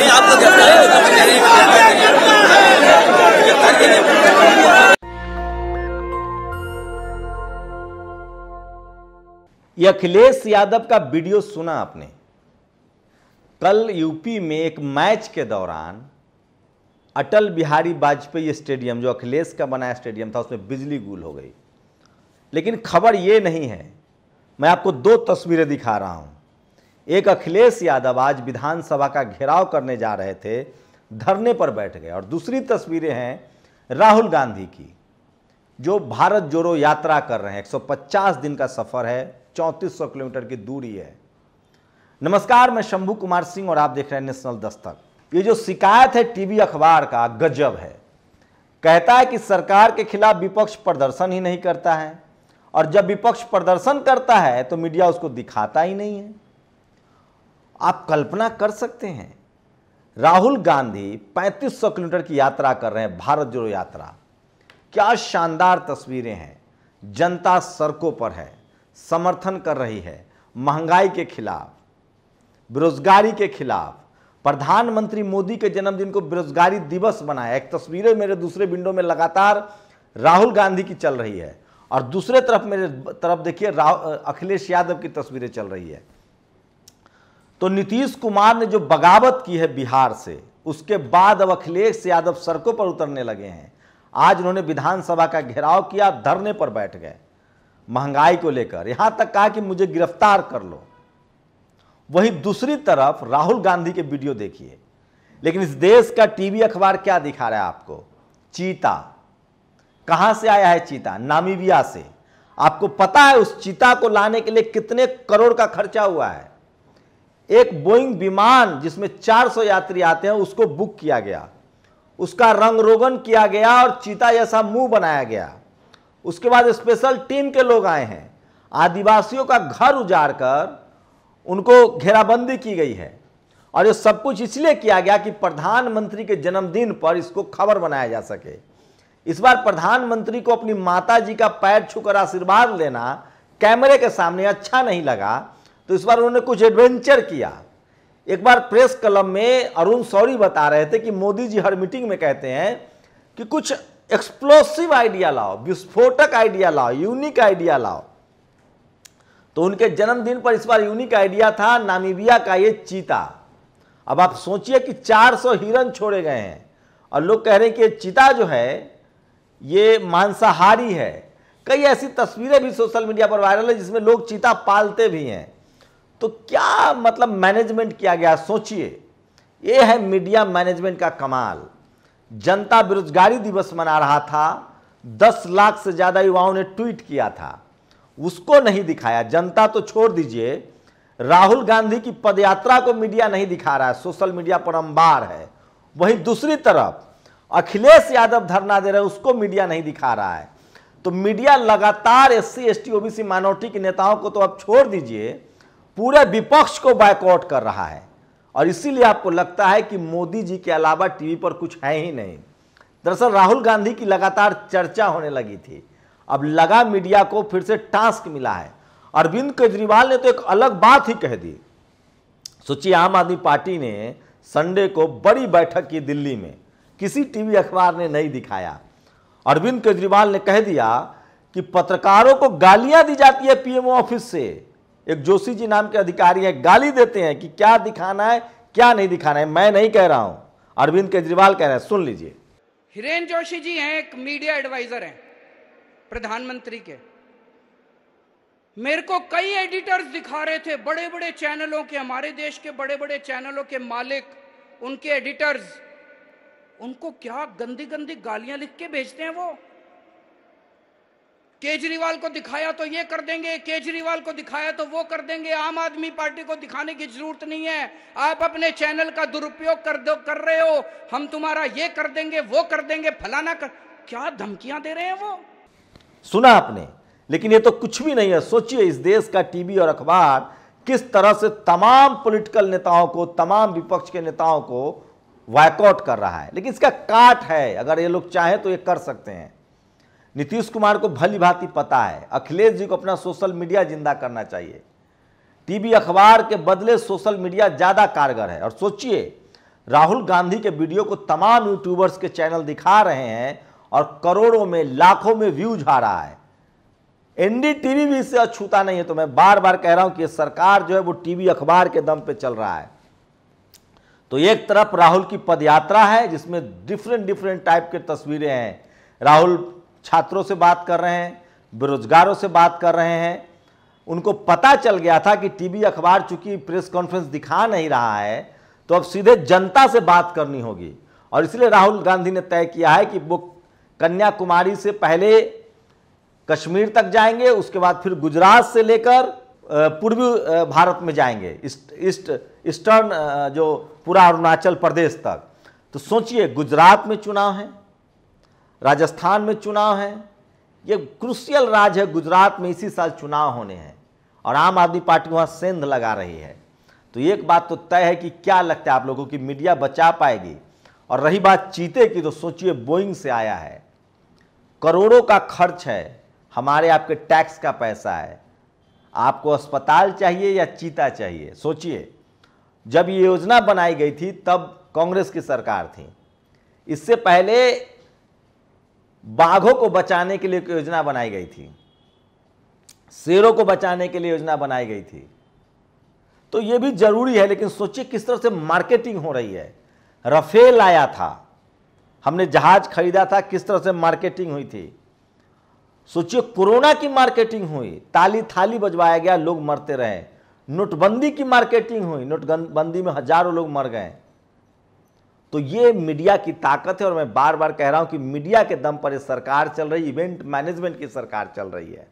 तो अखिलेश यादव का वीडियो सुना आपने कल यूपी में एक मैच के दौरान अटल बिहारी वाजपेयी स्टेडियम जो अखिलेश का बनाया स्टेडियम था उसमें बिजली गुल हो गई लेकिन खबर ये नहीं है मैं आपको दो तस्वीरें दिखा रहा हूं एक अखिलेश यादव आज विधानसभा का घेराव करने जा रहे थे धरने पर बैठ गए और दूसरी तस्वीरें हैं राहुल गांधी की जो भारत जोड़ो यात्रा कर रहे हैं 150 दिन का सफ़र है 3400 किलोमीटर की दूरी है नमस्कार मैं शंभू कुमार सिंह और आप देख रहे हैं नेशनल दस्तक ये जो शिकायत है टीवी अखबार का गजब है कहता है कि सरकार के खिलाफ विपक्ष प्रदर्शन ही नहीं करता है और जब विपक्ष प्रदर्शन करता है तो मीडिया उसको दिखाता ही नहीं है आप कल्पना कर सकते हैं राहुल गांधी 3500 किलोमीटर की यात्रा कर रहे हैं भारत जोड़ो यात्रा क्या शानदार तस्वीरें हैं जनता सड़कों पर है समर्थन कर रही है महंगाई के खिलाफ बेरोजगारी के खिलाफ प्रधानमंत्री मोदी के जन्मदिन को बेरोजगारी दिवस बनाया एक तस्वीरें मेरे दूसरे विंडो में लगातार राहुल गांधी की चल रही है और दूसरे तरफ मेरे तरफ देखिए अखिलेश यादव की तस्वीरें चल रही है तो नीतीश कुमार ने जो बगावत की है बिहार से उसके बाद अब अखिलेश यादव सड़कों पर उतरने लगे हैं आज उन्होंने विधानसभा का घेराव किया धरने पर बैठ गए महंगाई को लेकर यहां तक कहा कि मुझे गिरफ्तार कर लो वहीं दूसरी तरफ राहुल गांधी के वीडियो देखिए लेकिन इस देश का टीवी अखबार क्या दिखा रहा है आपको चीता कहां से आया है चीता नामीबिया से आपको पता है उस चीता को लाने के लिए कितने करोड़ का खर्चा हुआ है एक बोइंग विमान जिसमें 400 यात्री आते हैं उसको बुक किया गया उसका रंग रोगन किया गया और चीता जैसा मुंह बनाया गया उसके बाद स्पेशल टीम के लोग आए हैं आदिवासियों का घर उजाड़ कर उनको घेराबंदी की गई है और ये सब कुछ इसलिए किया गया कि प्रधानमंत्री के जन्मदिन पर इसको खबर बनाया जा सके इस बार प्रधानमंत्री को अपनी माता जी का पैर छूकर आशीर्वाद लेना कैमरे के सामने अच्छा नहीं लगा तो इस बार उन्होंने कुछ एडवेंचर किया एक बार प्रेस कलम में अरुण सौरी बता रहे थे कि मोदी जी हर मीटिंग में कहते हैं कि कुछ एक्सप्लोसिव आइडिया लाओ विस्फोटक आइडिया लाओ यूनिक आइडिया लाओ तो उनके जन्मदिन पर इस बार यूनिक आइडिया था नामीबिया का ये चीता अब आप सोचिए कि 400 हिरन छोड़े गए हैं और लोग कह रहे हैं कि ये चीता जो है ये मांसाहारी है कई ऐसी तस्वीरें भी सोशल मीडिया पर वायरल है जिसमें लोग चीता पालते भी हैं तो क्या मतलब मैनेजमेंट किया गया सोचिए ये है मीडिया मैनेजमेंट का कमाल जनता बेरोजगारी दिवस मना रहा था दस लाख से ज़्यादा युवाओं ने ट्वीट किया था उसको नहीं दिखाया जनता तो छोड़ दीजिए राहुल गांधी की पदयात्रा को मीडिया नहीं दिखा रहा है सोशल मीडिया पर अंबार है वहीं दूसरी तरफ अखिलेश यादव धरना दे रहे उसको मीडिया नहीं दिखा रहा है तो मीडिया लगातार S C S T OBC minority के नेताओं को तो अब छोड़ दीजिए पूरे विपक्ष को बायकॉट कर रहा है और इसीलिए आपको लगता है कि मोदी जी के अलावा टीवी पर कुछ है ही नहीं दरअसल राहुल गांधी की लगातार चर्चा होने लगी थी अब लगा मीडिया को फिर से टास्क मिला है अरविंद केजरीवाल ने तो एक अलग बात ही कह दी सोचिए आम आदमी पार्टी ने संडे को बड़ी बैठक की दिल्ली में किसी टीवी अखबार ने नहीं दिखाया अरविंद केजरीवाल ने कह दिया कि पत्रकारों को गालियां दी जाती है पीएमओ ऑफिस से एक जोशी जी नाम के अधिकारी हैं गाली देते हैं कि क्या दिखाना है क्या नहीं दिखाना है मैं नहीं कह रहा हूं अरविंद केजरीवाल कह रहे हैं सुन लीजिए हिरेन जोशी जी हैं एक मीडिया एडवाइजर हैं प्रधानमंत्री के मेरे को कई एडिटर्स दिखा रहे थे बड़े बड़े चैनलों के हमारे देश के बड़े बड़े चैनलों के मालिक उनके एडिटर्स उनको क्या गंदी गंदी गालियां लिख के भेजते हैं वो केजरीवाल को दिखाया तो ये कर देंगे केजरीवाल को दिखाया तो वो कर देंगे आम आदमी पार्टी को दिखाने की जरूरत नहीं है आप अपने चैनल का दुरुपयोग कर दो कर रहे हो हम तुम्हारा ये कर देंगे वो कर देंगे फलाना कर क्या धमकियां दे रहे हैं वो सुना आपने लेकिन ये तो कुछ भी नहीं है सोचिए इस देश का टीवी और अखबार किस तरह से तमाम पोलिटिकल नेताओं को तमाम विपक्ष के नेताओं को वाइकआउट कर रहा है लेकिन इसका काट है अगर ये लोग चाहें तो ये कर सकते हैं नीतीश कुमार को भली भांति पता है अखिलेश जी को अपना सोशल मीडिया जिंदा करना चाहिए टीवी अखबार के बदले सोशल मीडिया ज़्यादा कारगर है और सोचिए राहुल गांधी के वीडियो को तमाम यूट्यूबर्स के चैनल दिखा रहे हैं और करोड़ों में लाखों में व्यूज आ रहा है एनडीटीवी भी इससे अछूता नहीं है तो मैं बार बार कह रहा हूं कि सरकार जो है वो टीवी अखबार के दम पे चल रहा है तो एक तरफ राहुल की पदयात्रा है जिसमें डिफरेंट डिफरेंट टाइप के तस्वीरें हैं राहुल छात्रों से बात कर रहे हैं बेरोजगारों से बात कर रहे हैं उनको पता चल गया था कि टीवी अखबार चूंकि प्रेस कॉन्फ्रेंस दिखा नहीं रहा है तो अब सीधे जनता से बात करनी होगी और इसलिए राहुल गांधी ने तय किया है कि वो कन्याकुमारी से पहले कश्मीर तक जाएंगे उसके बाद फिर गुजरात से लेकर पूर्वी भारत में जाएंगे ईस्ट इस्ट, ईस्टर्न जो पूरा अरुणाचल प्रदेश तक तो सोचिए गुजरात में चुनाव है राजस्थान में चुनाव है ये क्रूशियल राज है गुजरात में इसी साल चुनाव होने हैं और आम आदमी पार्टी वहाँ सेंध लगा रही है तो एक बात तो तय है कि क्या लगता है आप लोगों की मीडिया बचा पाएगी और रही बात चीते की तो सोचिए बोइंग से आया है करोड़ों का खर्च है हमारे आपके टैक्स का पैसा है आपको अस्पताल चाहिए या चीता चाहिए सोचिए जब ये योजना बनाई गई थी तब कांग्रेस की सरकार थी इससे पहले बाघों को बचाने के लिए योजना बनाई गई थी शेरों को बचाने के लिए योजना बनाई गई थी तो यह भी जरूरी है लेकिन सोचिए किस तरह से मार्केटिंग हो रही है रफेल आया था हमने जहाज खरीदा था किस तरह से मार्केटिंग हुई थी सोचिए कोरोना की मार्केटिंग हुई ताली थाली बजवाया गया लोग मरते रहे नोटबंदी की मार्केटिंग हुई नोटबंदी में हजारों लोग मर गए तो ये मीडिया की ताकत है और मैं बार बार कह रहा हूँ कि मीडिया के दम पर ये सरकार चल रही इवेंट मैनेजमेंट की सरकार चल रही है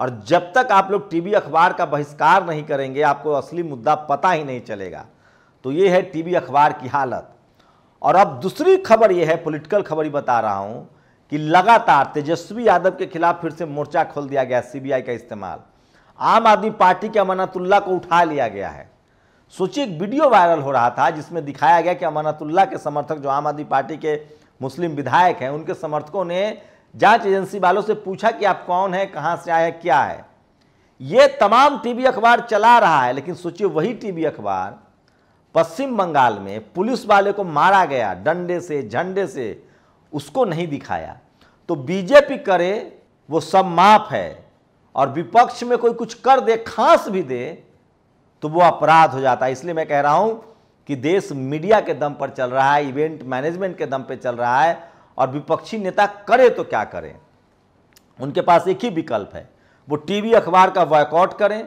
और जब तक आप लोग टीवी अखबार का बहिष्कार नहीं करेंगे आपको असली मुद्दा पता ही नहीं चलेगा तो ये है टीवी अखबार की हालत और अब दूसरी खबर ये है पॉलिटिकल खबर ही बता रहा हूँ कि लगातार तेजस्वी यादव के खिलाफ फिर से मोर्चा खोल दिया गया सीबीआई का इस्तेमाल आम आदमी पार्टी के अमानतुल्ला को उठा लिया गया है सोचिए एक वीडियो वायरल हो रहा था जिसमें दिखाया गया कि अमानतुल्ला के समर्थक जो आम आदमी पार्टी के मुस्लिम विधायक हैं उनके समर्थकों ने जांच एजेंसी वालों से पूछा कि आप कौन हैं कहां से आए हैं क्या है ये तमाम टीवी अखबार चला रहा है लेकिन सोचिए वही टीवी अखबार पश्चिम बंगाल में पुलिस वाले को मारा गया डंडे से झंडे से उसको नहीं दिखाया तो बीजेपी करे वो सब माफ है और विपक्ष में कोई कुछ कर दे खांस भी दे तो वो अपराध हो जाता है इसलिए मैं कह रहा हूं कि देश मीडिया के दम पर चल रहा है इवेंट मैनेजमेंट के दम पर चल रहा है और विपक्षी नेता करे तो क्या करें उनके पास एक ही विकल्प है वो टीवी अखबार का वॉयकआउट करें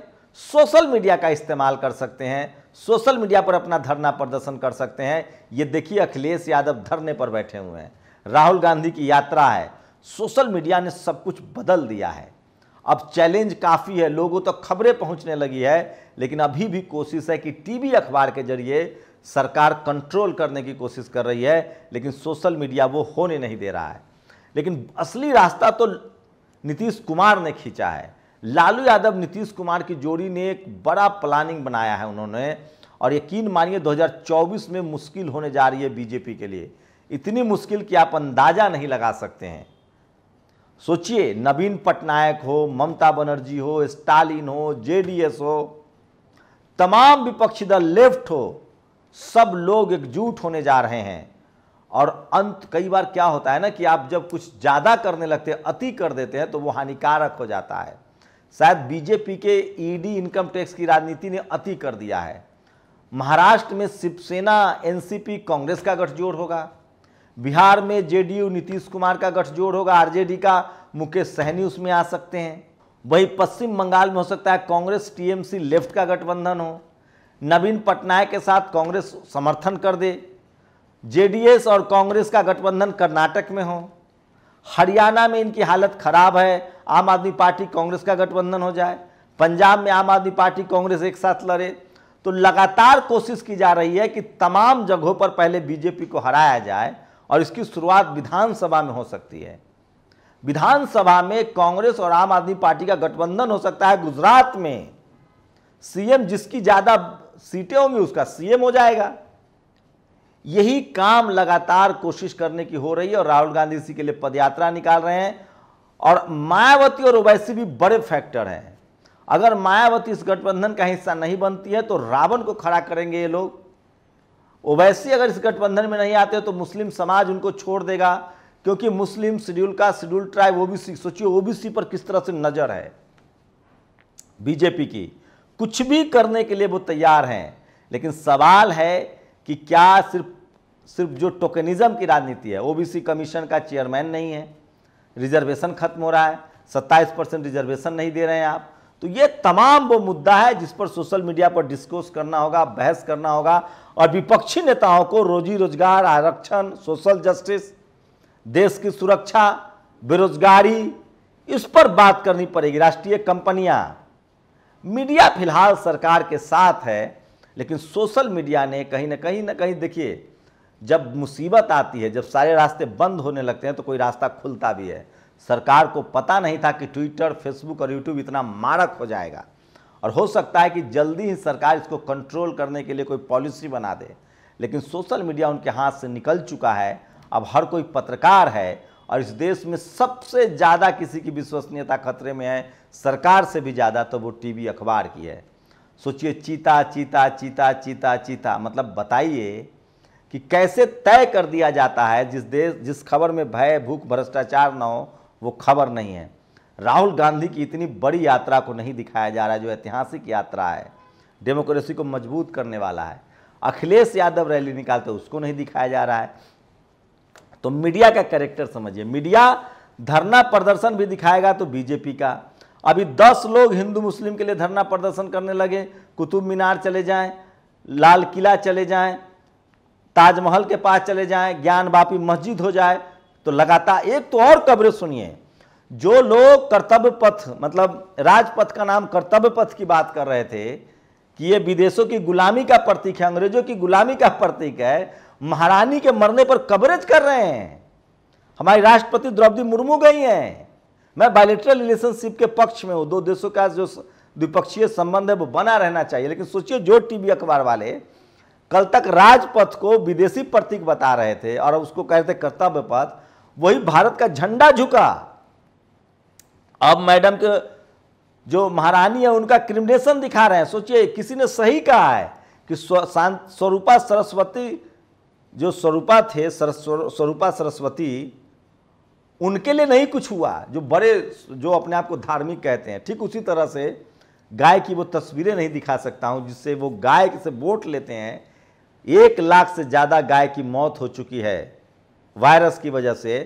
सोशल मीडिया का इस्तेमाल कर सकते हैं सोशल मीडिया पर अपना धरना प्रदर्शन कर सकते हैं ये देखिए अखिलेश यादव धरने पर बैठे हुए हैं राहुल गांधी की यात्रा है सोशल मीडिया ने सब कुछ बदल दिया है अब चैलेंज काफ़ी है लोगों तक तो खबरें पहुंचने लगी है लेकिन अभी भी कोशिश है कि टीवी अखबार के जरिए सरकार कंट्रोल करने की कोशिश कर रही है लेकिन सोशल मीडिया वो होने नहीं दे रहा है लेकिन असली रास्ता तो नीतीश कुमार ने खींचा है लालू यादव नीतीश कुमार की जोड़ी ने एक बड़ा प्लानिंग बनाया है उन्होंने और यकीन मानिए 2024 में मुश्किल होने जा रही है बीजेपी के लिए इतनी मुश्किल कि आप अंदाज़ा नहीं लगा सकते हैं सोचिए नवीन पटनायक हो ममता बनर्जी हो स्टालिन हो जेडीएस हो तमाम विपक्षी दल लेफ्ट हो सब लोग एकजुट होने जा रहे हैं और अंत कई बार क्या होता है ना कि आप जब कुछ ज़्यादा करने लगते हैं अति कर देते हैं तो वो हानिकारक हो जाता है शायद बीजेपी के ईडी इनकम टैक्स की राजनीति ने अति कर दिया है महाराष्ट्र में शिवसेना एनसीपी कांग्रेस का गठजोड़ होगा बिहार में जेडीयू नीतीश कुमार का गठजोड़ होगा आरजेडी का मुकेश सहनी उसमें आ सकते हैं वही पश्चिम बंगाल में हो सकता है कांग्रेस टीएमसी लेफ्ट का गठबंधन हो नवीन पटनायक के साथ कांग्रेस समर्थन कर दे जेडीएस और कांग्रेस का गठबंधन कर्नाटक में हो हरियाणा में इनकी हालत खराब है आम आदमी पार्टी कांग्रेस का गठबंधन हो जाए पंजाब में आम आदमी पार्टी कांग्रेस एक साथ लड़े तो लगातार कोशिश की जा रही है कि तमाम जगहों पर पहले बीजेपी को हराया जाए और इसकी शुरुआत विधानसभा में हो सकती है विधानसभा में कांग्रेस और आम आदमी पार्टी का गठबंधन हो सकता है गुजरात में सीएम जिसकी ज़्यादा सीटें होंगी उसका सीएम हो जाएगा यही काम लगातार कोशिश करने की हो रही है और राहुल गांधी इसी के लिए पदयात्रा निकाल रहे हैं और मायावती और ओवैसी भी बड़े फैक्टर हैं अगर मायावती इस गठबंधन का हिस्सा नहीं बनती है तो रावण को खड़ा करेंगे ये लोग ओवैसी अगर इस गठबंधन में नहीं आते तो मुस्लिम समाज उनको छोड़ देगा क्योंकि मुस्लिम शेड्यूल का शेड्यूल ट्राइब ओबीसी सोचिए ओबीसी पर किस तरह से नज़र है बीजेपी की कुछ भी करने के लिए वो तैयार हैं लेकिन सवाल है कि क्या सिर्फ सिर्फ जो टोकनिज्म की राजनीति है ओबीसी कमीशन का चेयरमैन नहीं है रिजर्वेशन खत्म हो रहा है सत्ताईस परसेंट रिजर्वेशन नहीं दे रहे हैं आप तो ये तमाम वो मुद्दा है जिस पर सोशल मीडिया पर डिस्कोस करना होगा बहस करना होगा और विपक्षी नेताओं को रोजी रोजगार आरक्षण सोशल जस्टिस देश की सुरक्षा बेरोजगारी इस पर बात करनी पड़ेगी राष्ट्रीय कंपनियां मीडिया फिलहाल सरकार के साथ है लेकिन सोशल मीडिया ने कहीं ना कहीं ना कहीं देखिए जब मुसीबत आती है जब सारे रास्ते बंद होने लगते हैं तो कोई रास्ता खुलता भी है सरकार को पता नहीं था कि ट्विटर फेसबुक और यूट्यूब इतना मारक हो जाएगा और हो सकता है कि जल्दी ही सरकार इसको कंट्रोल करने के लिए कोई पॉलिसी बना दे लेकिन सोशल मीडिया उनके हाथ से निकल चुका है अब हर कोई पत्रकार है और इस देश में सबसे ज़्यादा किसी की विश्वसनीयता खतरे में है सरकार से भी ज़्यादा तो वो टीवी अखबार की है सोचिए चीता चीता चीता चीता चीता मतलब बताइए कि कैसे तय कर दिया जाता है जिस देश जिस खबर में भय भूख भ्रष्टाचार ना हो वो खबर नहीं है राहुल गांधी की इतनी बड़ी यात्रा को नहीं दिखाया जा रहा है जो ऐतिहासिक यात्रा है डेमोक्रेसी को मजबूत करने वाला है अखिलेश यादव रैली निकालते उसको नहीं दिखाया जा रहा है तो मीडिया का कैरेक्टर समझिए मीडिया धरना प्रदर्शन भी दिखाएगा तो बीजेपी का अभी दस लोग हिंदू मुस्लिम के लिए धरना प्रदर्शन करने लगे कुतुब मीनार चले जाएं लाल किला चले जाएं ताजमहल के पास चले जाएं ज्ञान मस्जिद हो जाए तो लगातार एक तो और कवरेज सुनिए जो लोग कर्तव्य पथ मतलब राजपथ का नाम कर्तव्य पथ की बात कर रहे थे कि ये विदेशों की गुलामी का प्रतीक है अंग्रेजों की गुलामी का प्रतीक है महारानी के मरने पर कवरेज कर रहे हैं हमारी राष्ट्रपति द्रौपदी मुर्मू गई हैं मैं बायोलिट्रल रिलेशनशिप के पक्ष में हूँ दो देशों का जो द्विपक्षीय संबंध है वो बना रहना चाहिए लेकिन सोचिए जो टीवी अखबार वाले कल तक राजपथ को विदेशी प्रतीक बता रहे थे और उसको कह रहे थे कर्तव्य पथ वही भारत का झंडा झुका अब मैडम के जो महारानी है उनका क्रिमिनेशन दिखा रहे हैं सोचिए किसी ने सही कहा है कि स्वरूपा सरस्वती जो स्वरूपा थे स्वरूपा सरस्वती उनके लिए नहीं कुछ हुआ जो बड़े जो अपने आप को धार्मिक कहते हैं ठीक उसी तरह से गाय की वो तस्वीरें नहीं दिखा सकता हूं जिससे वो गाय से वोट लेते हैं एक लाख से ज़्यादा गाय की मौत हो चुकी है वायरस की वजह से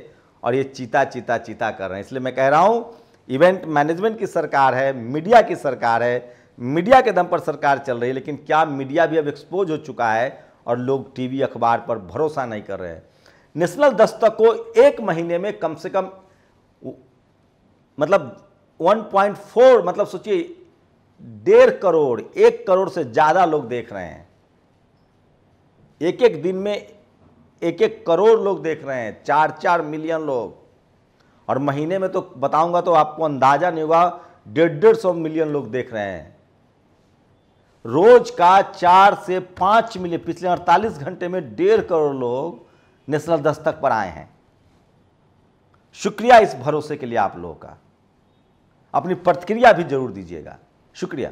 और ये चीता चीता चीता कर रहे हैं इसलिए मैं कह रहा हूँ इवेंट मैनेजमेंट की सरकार है मीडिया की सरकार है मीडिया के दम पर सरकार चल रही है लेकिन क्या मीडिया भी अब एक्सपोज हो चुका है और लोग टीवी अखबार पर भरोसा नहीं कर रहे हैं नेशनल दस्तक को एक महीने में कम से कम मतलब 1.4 मतलब सोचिए डेढ़ करोड़ एक करोड़ से ज़्यादा लोग देख रहे हैं एक एक दिन में एक एक करोड़ लोग देख रहे हैं चार चार मिलियन लोग और महीने में तो बताऊंगा तो आपको अंदाजा नहीं होगा डेढ़ डेढ़ सौ मिलियन लोग देख रहे हैं रोज का चार से पांच मिलियन पिछले अड़तालीस घंटे में डेढ़ करोड़ लोग नेशनल दस्तक पर आए हैं शुक्रिया इस भरोसे के लिए आप लोगों का अपनी प्रतिक्रिया भी जरूर दीजिएगा शुक्रिया